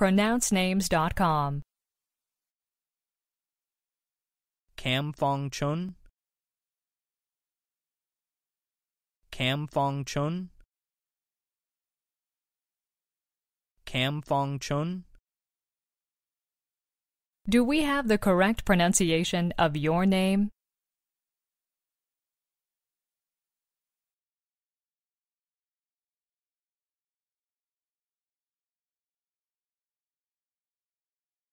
pronouncenames.com. Cam Fong Chun Cam Fong Chun Cam Fong Chun Do we have the correct pronunciation of your name?